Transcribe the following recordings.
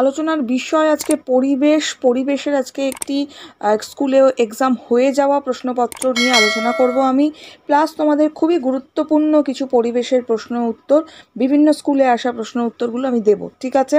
আলোচনার বিষয় আজকে পরিবেশ পরিবেশের আজকে একটি স্কুলে এক্সাম হয়ে যাওয়া প্রশ্নপত্র নিয়ে আলোচনা করব আমি প্লাস তোমাদের খুবই গুরুত্বপূর্ণ কিছু পরিবেশের প্রশ্ন উত্তর বিভিন্ন স্কুলে আসা প্রশ্ন উত্তরগুলো আমি দেব ঠিক আছে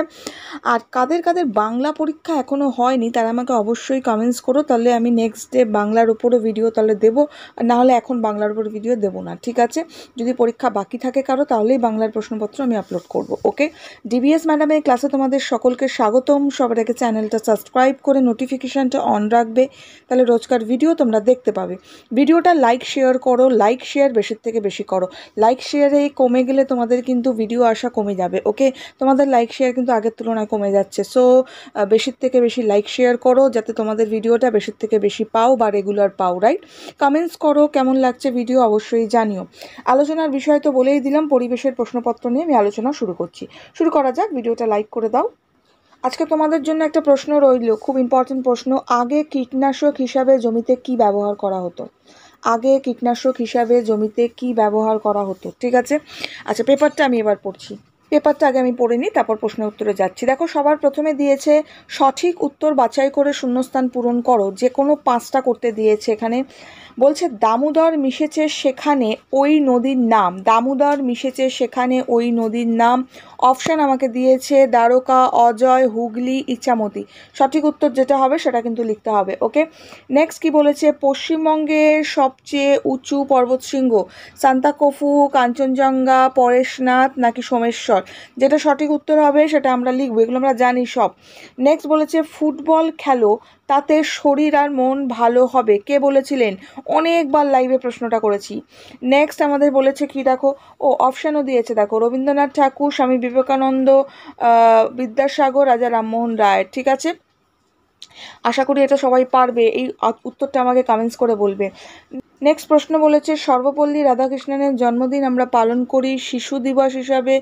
আর কাদের কাদের বাংলা পরীক্ষা এখনও হয়নি তারা আমাকে অবশ্যই কমেন্টস করো তাহলে আমি নেক্সট ডে বাংলার উপরও ভিডিও তাহলে দেবো নাহলে এখন বাংলার উপর ভিডিও দেবো না ঠিক আছে যদি পরীক্ষা বাকি থাকে কারো তাহলেই বাংলার প্রশ্নপত্র আমি আপলোড করব ওকে ডিবিএস ম্যাডামের ক্লাসে তোমাদের সকল সকলকে স্বাগতম সবার আগে চ্যানেলটা সাবস্ক্রাইব করে নোটিফিকেশানটা অন রাখবে তাহলে রোজকার ভিডিও তোমরা দেখতে পাবে ভিডিওটা লাইক শেয়ার করো লাইক শেয়ার বেশির থেকে বেশি করো লাইক শেয়ারে কমে গেলে তোমাদের কিন্তু ভিডিও আসা কমে যাবে ওকে তোমাদের লাইক শেয়ার কিন্তু আগের তুলনায় কমে যাচ্ছে সো বেশির থেকে বেশি লাইক শেয়ার করো যাতে তোমাদের ভিডিওটা বেশির থেকে বেশি পাও বা রেগুলার পাও রাইট কমেন্টস করো কেমন লাগছে ভিডিও অবশ্যই জানিও আলোচনার বিষয় তো বলেই দিলাম পরিবেশের প্রশ্নপত্র নিয়ে আমি আলোচনা শুরু করছি শুরু করা যাক ভিডিওটা লাইক করে দাও আজকে তোমাদের জন্য একটা প্রশ্ন রইল খুব ইম্পর্টেন্ট প্রশ্ন আগে কীটনাশক হিসাবে জমিতে কি ব্যবহার করা হতো আগে কীটনাশক হিসাবে জমিতে কি ব্যবহার করা হতো ঠিক আছে আচ্ছা পেপারটা আমি এবার পড়ছি পেপারটা আগে আমি পড়ে নিই তারপর প্রশ্ন উত্তরে যাচ্ছি দেখো সবার প্রথমে দিয়েছে সঠিক উত্তর বাছাই করে শূন্যস্থান পূরণ করো যে কোনো পাঁচটা করতে দিয়েছে এখানে বলছে দামোদর মিশেছে সেখানে ওই নদীর নাম দামোদর মিশেছে সেখানে ওই নদীর নাম অপশান আমাকে দিয়েছে দ্বারকা অজয় হুগলি ইচ্ছামতি সঠিক উত্তর যেটা হবে সেটা কিন্তু লিখতে হবে ওকে নেক্সট কি বলেছে পশ্চিমবঙ্গের সবচেয়ে উঁচু পর্বতশৃঙ্গ সান্তাকফু কাঞ্চনজঙ্ঘা পরেশনাথ নাকি সোমেশ্বর যেটা সঠিক উত্তর হবে সেটা আমরা লিখবো এগুলো আমরা জানি সব নেক্সট বলেছে ফুটবল খেলো তাতে শরীর আর মন ভালো হবে কে বলেছিলেন অনেকবার লাইভে প্রশ্নটা করেছি নেক্সট আমাদের বলেছে কি দেখো ও অপশানও দিয়েছে দেখো রবীন্দ্রনাথ ঠাকুর স্বামী বিবেকানন্দ বিদ্যাসাগর রাজা রামমোহন রায় ঠিক আছে আশা করি এটা সবাই পারবে এই উত্তরটা আমাকে কামেন্টস করে বলবে নেক্সট প্রশ্ন বলেছে সর্বপল্লী রাধাকৃষ্ণনের জন্মদিন আমরা পালন করি শিশু দিবস হিসাবে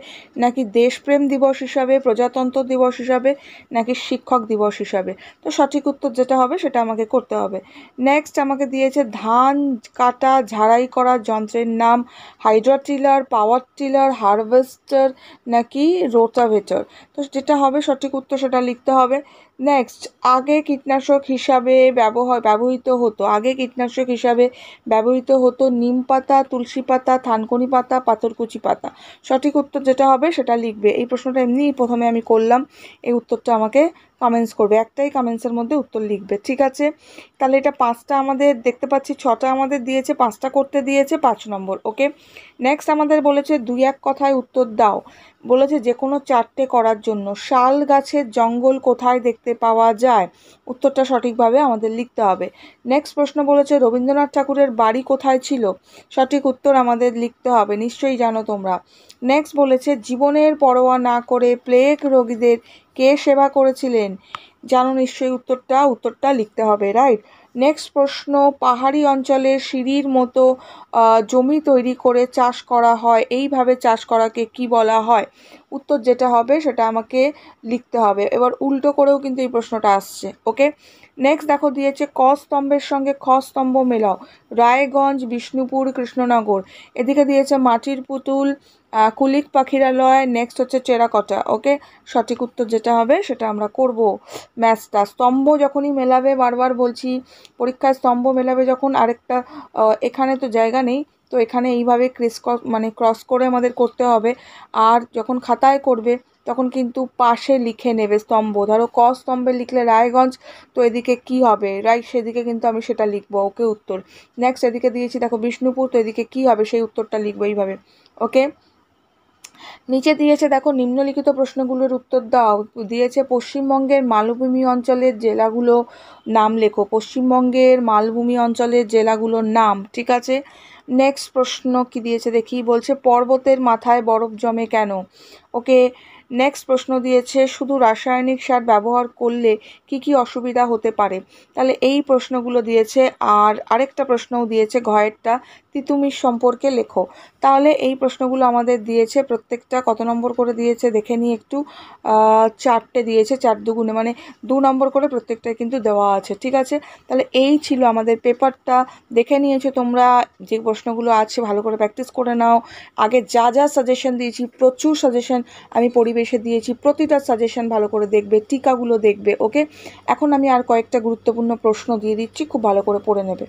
নাকি দেশপ্রেম দিবস হিসাবে প্রজাতন্ত্র দিবস হিসাবে নাকি শিক্ষক দিবস হিসাবে তো সঠিক উত্তর যেটা হবে সেটা আমাকে করতে হবে নেক্সট আমাকে দিয়েছে ধান কাটা ঝাড়াই করা যন্ত্রের নাম hydra tiller power tiller harvester নাকি রোটাভেটার তো যেটা হবে সঠিক উত্তর সেটা লিখতে হবে নেক্সট আগে কীটনাশক হিসাবে ব্যবহার ব্যবহৃত হতো আগে কীটনাশক হিসাবে ব্যবহৃত হতো নিম পাতা তুলসী পাতা থানকনি পাতা পাথরকুচি পাতা সঠিক উত্তর যেটা হবে সেটা লিখবে এই প্রশ্নটা এমনি প্রথমে আমি করলাম এই উত্তরটা আমাকে কমেন্টস করবে একটাই কমেন্টসের মধ্যে উত্তর লিখবে ঠিক আছে তাহলে এটা পাঁচটা আমাদের দেখতে পাচ্ছি ছটা আমাদের দিয়েছে পাঁচটা করতে দিয়েছে পাঁচ নম্বর ওকে নেক্সট আমাদের বলেছে দুই এক কথায় উত্তর দাও বলেছে যে কোনো চারটে করার জন্য শাল গাছের জঙ্গল কোথায় দেখতে পাওয়া যায় উত্তরটা সঠিকভাবে আমাদের লিখতে হবে নেক্সট প্রশ্ন বলেছে রবীন্দ্রনাথ ঠাকুরের বাড়ি কোথায় ছিল সঠিক উত্তর আমাদের লিখতে হবে নিশ্চয়ই জানো তোমরা নেক্সট বলেছে জীবনের পরোয়া না করে প্লেগ রোগীদের কে সেবা করেছিলেন জানো নিশ্চয়ই উত্তরটা উত্তরটা লিখতে হবে রাইট নেক্সট প্রশ্ন পাহাড়ি অঞ্চলে সিঁড়ির মতো জমি তৈরি করে চাষ করা হয় এইভাবে চাষ করাকে কি বলা হয় উত্তর যেটা হবে সেটা আমাকে লিখতে হবে এবার উল্টো করেও কিন্তু এই প্রশ্নটা আসছে ওকে নেক্সট দেখো দিয়েছে ক স্তম্ভের সঙ্গে খ স্তম্ভ মেলাও রায়গঞ্জ বিষ্ণুপুর কৃষ্ণনগর এদিকে দিয়েছে মাটির পুতুল কুলিক পাখিরালয় নেক্সট হচ্ছে চেরাকটা ওকে সঠিক উত্তর যেটা হবে সেটা আমরা করব ম্যাচটা স্তম্ভ যখনই মেলাবে বারবার বলছি পরীক্ষায় স্তম্ভ মেলাবে যখন আরেকটা এখানে তো জায়গা নেই তো এখানে এইভাবে ক্রিস মানে ক্রস করে আমাদের করতে হবে আর যখন খাতায় করবে তখন কিন্তু পাশে লিখে নেবে স্তম্ভ ধরো ক স্তম্ভে লিখলে রায়গঞ্জ তো এদিকে কি হবে রাই সেদিকে কিন্তু আমি সেটা লিখবো ওকে উত্তর নেক্সট এদিকে দিয়েছি দেখো বিষ্ণুপুর তো এদিকে কি হবে সেই উত্তরটা লিখবো এইভাবে ওকে নিচে দিয়েছে দেখো নিম্নলিখিত প্রশ্নগুলোর উত্তর দাও দিয়েছে পশ্চিমবঙ্গের মালভূমি অঞ্চলের জেলাগুলো নাম লেখো পশ্চিমবঙ্গের মালভূমি অঞ্চলের জেলাগুলোর নাম ঠিক আছে নেক্সট প্রশ্ন কি দিয়েছে দেখি বলছে পর্বতের মাথায় বরফ জমে কেন ওকে নেক্সট প্রশ্ন দিয়েছে শুধু রাসায়নিক সার ব্যবহার করলে কি কি অসুবিধা হতে পারে তাহলে এই প্রশ্নগুলো দিয়েছে আর আরেকটা প্রশ্নও দিয়েছে ঘয়েরটা তিতুমির সম্পর্কে লেখো তাহলে এই প্রশ্নগুলো আমাদের দিয়েছে প্রত্যেকটা কত নম্বর করে দিয়েছে দেখে নিই একটু চারটে দিয়েছে চার দুগুণে মানে দু নম্বর করে প্রত্যেকটাই কিন্তু দেওয়া আছে ঠিক আছে তাহলে এই ছিল আমাদের পেপারটা দেখে নিয়েছো তোমরা যে প্রশ্নগুলো আছে ভালো করে প্র্যাকটিস করে নাও আগে যা যা সাজেশন দিয়েছি প্রচুর সাজেশন আমি পরিবেশ পরিবেশে দিয়েছি প্রতিটা সাজেশন ভালো করে দেখবে টিকাগুলো দেখবে ওকে এখন আমি আর কয়েকটা গুরুত্বপূর্ণ প্রশ্ন দিয়ে দিচ্ছি খুব ভালো করে পড়ে নেবে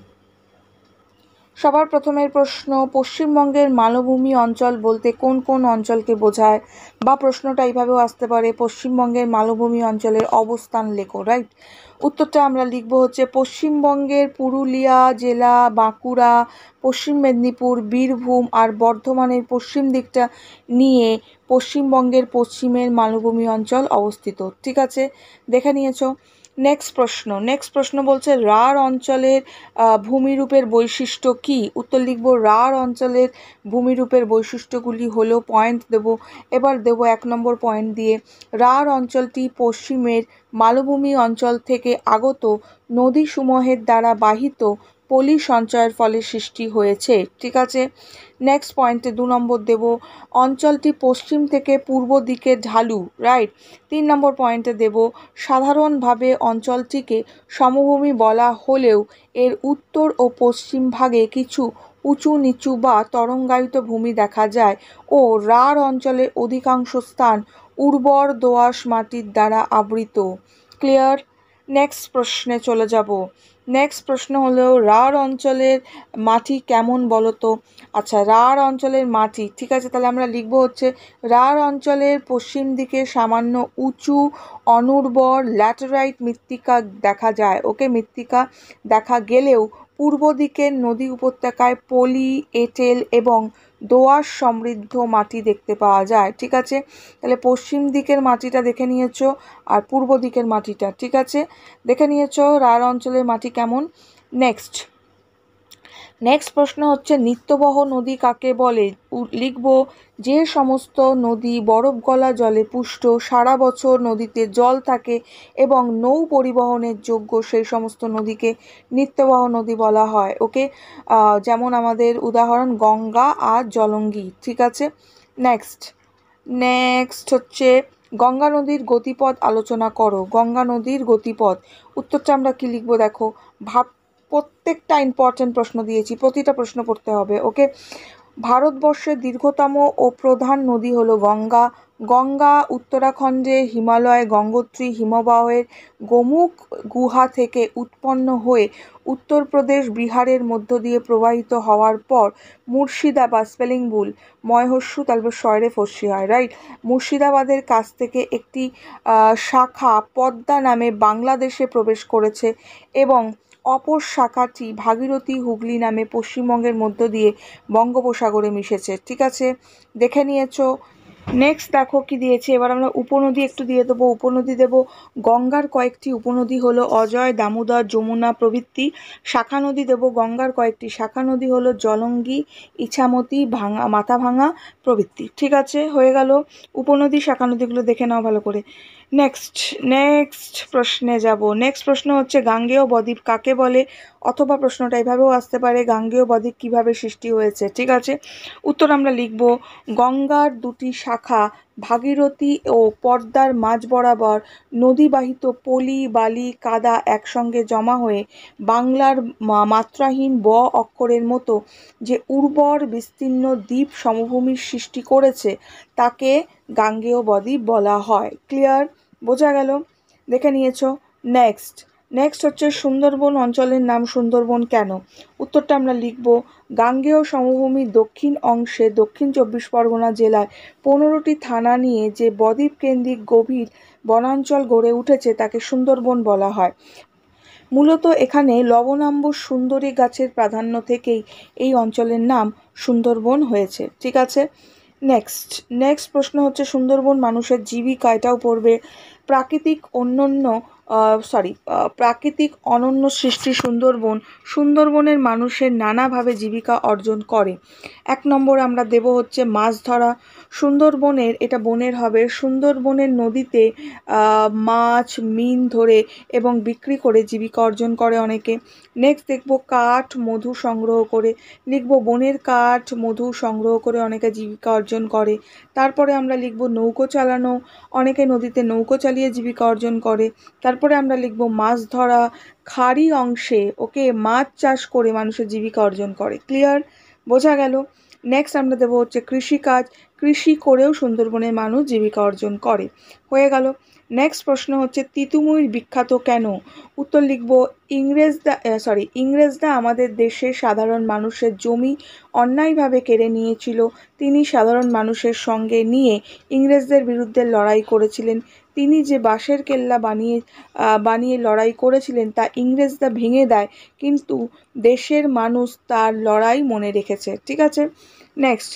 সবার প্রথমের প্রশ্ন পশ্চিমবঙ্গের মালভূমি অঞ্চল বলতে কোন কোন অঞ্চলকে বোঝায় বা প্রশ্নটা এইভাবেও আসতে পারে পশ্চিমবঙ্গের মালভূমি অঞ্চলের অবস্থান লেখো রাইট উত্তরটা আমরা লিখব হচ্ছে পশ্চিমবঙ্গের পুরুলিয়া জেলা বাঁকুড়া পশ্চিম মেদিনীপুর বীরভূম আর বর্ধমানের পশ্চিম দিকটা নিয়ে পশ্চিমবঙ্গের পশ্চিমের মালভূমি অঞ্চল অবস্থিত ঠিক আছে দেখে নিয়েছো নেক্সট প্রশ্ন নেক্সট প্রশ্ন বলছে রার অঞ্চলের ভূমিরূপের বৈশিষ্ট্য কি উত্তর লিখব রার অঞ্চলের ভূমিরূপের বৈশিষ্ট্যগুলি হলো পয়েন্ট দেব এবার দেব এক নম্বর পয়েন্ট দিয়ে রার অঞ্চলটি পশ্চিমের মালভূমি অঞ্চল থেকে আগত নদীসমূহের দ্বারা বাহিত পলি সঞ্চয়ের ফলে সৃষ্টি হয়েছে ঠিক আছে নেক্সট পয়েন্টে দু নম্বর দেব অঞ্চলটি পশ্চিম থেকে পূর্ব দিকে ঢালু রাইট তিন নম্বর পয়েন্টে দেব সাধারণভাবে অঞ্চলটিকে সমভূমি বলা হলেও এর উত্তর ও পশ্চিম ভাগে কিছু উঁচু নিচু বা তরঙ্গায়িত ভূমি দেখা যায় ও রার অঞ্চলের অধিকাংশ স্থান উর্বর দোয়াশ মাটির দ্বারা আবৃত ক্লিয়ার নেক্সট প্রশ্নে চলে যাব নেক্সট প্রশ্ন হলো রার অঞ্চলের মাটি কেমন বলো তো আচ্ছা রার অঞ্চলের মাটি ঠিক আছে তাহলে আমরা লিখব হচ্ছে রার অঞ্চলের পশ্চিম দিকে সামান্য উঁচু অনুর্বর ল্যাটেরাইট মৃত্তিকা দেখা যায় ওকে মৃত্তিকা দেখা গেলেও পূর্ব দিকের নদী উপত্যকায় পলি এঁটেল এবং দোয়াশ সমৃদ্ধ মাটি দেখতে পাওয়া যায় ঠিক আছে তাহলে পশ্চিম দিকের মাটিটা দেখে নিয়েছ আর পূর্ব দিকের মাটিটা ঠিক আছে দেখে নিয়েছ রাঢ় অঞ্চলের মাটি কেমন নেক্সট নেক্সট প্রশ্ন হচ্ছে নিত্যবহ নদী কাকে বলে লিখব যে সমস্ত নদী বরফ গলা জলে পুষ্ট সারা বছর নদীতে জল থাকে এবং নৌ পরিবহনের যোগ্য সেই সমস্ত নদীকে নিত্যবাহ নদী বলা হয় ওকে যেমন আমাদের উদাহরণ গঙ্গা আর জলঙ্গি ঠিক আছে নেক্সট নেক্সট হচ্ছে গঙ্গা নদীর গতিপথ আলোচনা করো গঙ্গা নদীর গতিপথ উত্তরটা আমরা কী লিখবো দেখো ভাব প্রত্যেকটা ইম্পর্টেন্ট প্রশ্ন দিয়েছি প্রতিটা প্রশ্ন পড়তে হবে ওকে ভারতবর্ষের দীর্ঘতম ও প্রধান নদী হল গঙ্গা গঙ্গা উত্তরাখণ্ডে হিমালয় গঙ্গোত্রী হিমবাহের গোমুখ গুহা থেকে উৎপন্ন হয়ে উত্তরপ্রদেশ বিহারের মধ্য দিয়ে প্রবাহিত হওয়ার পর মুর্শিদাবাদ স্পেলিং বুল ময়হস্যু তারপর শয়রে ফসি হয় রাইট মুর্শিদাবাদের কাছ থেকে একটি শাখা পদ্মা নামে বাংলাদেশে প্রবেশ করেছে এবং অপর শাখাটি ভাগীরথী হুগলি নামে পশ্চিমবঙ্গের মধ্য দিয়ে বঙ্গোপসাগরে মিশেছে ঠিক আছে দেখে নিয়েছো নেক্সট দেখো কি দিয়েছে এবার আমরা উপনদী একটু দিয়ে দেবো উপনদী দেব গঙ্গার কয়েকটি উপনদী হলো অজয় দামোদর যমুনা প্রভৃতি শাখা নদী দেব গঙ্গার কয়েকটি শাখা নদী হলো জলঙ্গি ইছামতি ভাঙা মাথা ভাঙা প্রভৃতি ঠিক আছে হয়ে গেল উপনদী শাখা নদীগুলো দেখে নাও ভালো করে নেক্সট নেক্সট প্রশ্নে যাব নেক্সট প্রশ্ন হচ্ছে গাঙ্গেয় বদ্বীপ কাকে বলে অথবা প্রশ্নটা এভাবেও আসতে পারে গাঙ্গেয় বদ্বীপ কিভাবে সৃষ্টি হয়েছে ঠিক আছে উত্তর আমরা লিখব গঙ্গার দুটি শাখা ভাগীরথী ও পর্দার মাঝ বরাবর নদীবাহিত পলি বালি কাদা একসঙ্গে জমা হয়ে বাংলার মাত্রাহীন ব অক্ষরের মতো যে উর্বর বিস্তীর্ণ দ্বীপ সমভূমির সৃষ্টি করেছে তাকে গাঙ্গেয় বদ্বীপ বলা হয় ক্লিয়ার বোঝা গেল দেখে নিয়েছ নেক্সট নেক্সট হচ্ছে সুন্দরবন অঞ্চলের নাম সুন্দরবন কেন উত্তরটা আমরা লিখব গাঙ্গেয় সমভূমির দক্ষিণ অংশে দক্ষিণ চব্বিশ পরগনা জেলায় পনেরোটি থানা নিয়ে যে বদ্বীপ কেন্দ্রিক গভীর বনাঞ্চল গড়ে উঠেছে তাকে সুন্দরবন বলা হয় মূলত এখানে লবণাম্ব সুন্দরী গাছের প্রাধান্য থেকেই এই অঞ্চলের নাম সুন্দরবন হয়েছে ঠিক আছে নেক্সট নেক্সট প্রশ্ন হচ্ছে সুন্দরবন মানুষের জীবিকা এটাও পড়বে প্রাকৃতিক অন্যান্য সরি প্রাকৃতিক অনন্য সৃষ্টি সুন্দরবন সুন্দরবনের মানুষের নানাভাবে জীবিকা অর্জন করে এক নম্বর আমরা দেব হচ্ছে মাছ ধরা সুন্দরবনের এটা বনের হবে সুন্দরবনের নদীতে মাছ মিন ধরে এবং বিক্রি করে জীবিকা অর্জন করে অনেকে নেক্সট দেখব কাঠ মধু সংগ্রহ করে লিখব বনের কাঠ মধু সংগ্রহ করে অনেকে জীবিকা অর্জন করে তারপরে আমরা লিখব নৌকো চালানো অনেকে নদীতে নৌকো চালিয়ে জীবিকা অর্জন করে তারপরে আমরা লিখব মাছ ধরা খাড়ি অংশে ওকে মাছ চাষ করে মানুষের জীবিকা অর্জন করে ক্লিয়ার বোঝা গেল নেক্সট আমরা দেবো হচ্ছে কৃষিকাজ কৃষি করেও সুন্দরবনের মানুষ জীবিকা অর্জন করে হয়ে গেল নেক্সট প্রশ্ন হচ্ছে তিতুময়ীর বিখ্যাত কেন উত্তর লিখব ইংরেজরা সরি ইংরেজরা আমাদের দেশে সাধারণ মানুষের জমি অন্যায়ভাবে কেড়ে নিয়েছিল তিনি সাধারণ মানুষের সঙ্গে নিয়ে ইংরেজদের বিরুদ্ধে লড়াই করেছিলেন তিনি যে বাঁশের কেল্লা বানিয়ে বানিয়ে লড়াই করেছিলেন তা ইংরেজরা ভেঙে দেয় কিন্তু দেশের মানুষ তার লড়াই মনে রেখেছে ঠিক আছে নেক্সট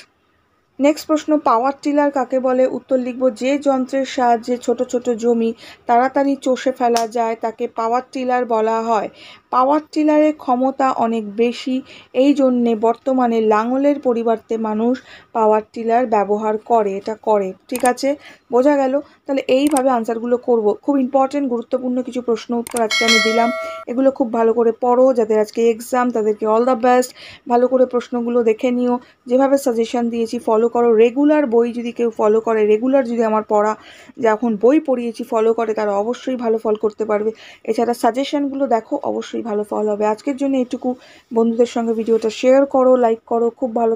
নেক্সট প্রশ্ন পাওয়ার টিলার কাকে বলে উত্তর লিখব যে যন্ত্রের সাহায্যে ছোট ছোট জমি তাড়াতাড়ি চষে ফেলা যায় তাকে পাওয়ার টিলার বলা হয় পাওয়ার টিলারের ক্ষমতা অনেক বেশি এই জন্যে বর্তমানে লাঙলের পরিবর্তে মানুষ পাওয়ার টিলার ব্যবহার করে এটা করে ঠিক আছে বোঝা গেল তাহলে এইভাবে আনসারগুলো করব খুব ইম্পর্টেন্ট গুরুত্বপূর্ণ কিছু প্রশ্ন উত্তর আজকে আমি দিলাম এগুলো খুব ভালো করে পড়ো যাদের আজকে এক্সাম তাদেরকে অল দ্য বেস্ট ভালো করে প্রশ্নগুলো দেখে নিও যেভাবে সাজেশান দিয়েছি ফলো করো রেগুলার বই যদি কেউ ফলো করে রেগুলার যদি আমার পড়া যে এখন বই পড়িয়েছি ফলো করে তারা অবশ্যই ভালো ফল করতে পারবে এছাড়া সাজেশানগুলো দেখো অবশ্যই ভালো ফল হবে আজকের জন্য এটুকু বন্ধুদের সঙ্গে ভিডিওটা শেয়ার করো লাইক করো খুব ভালো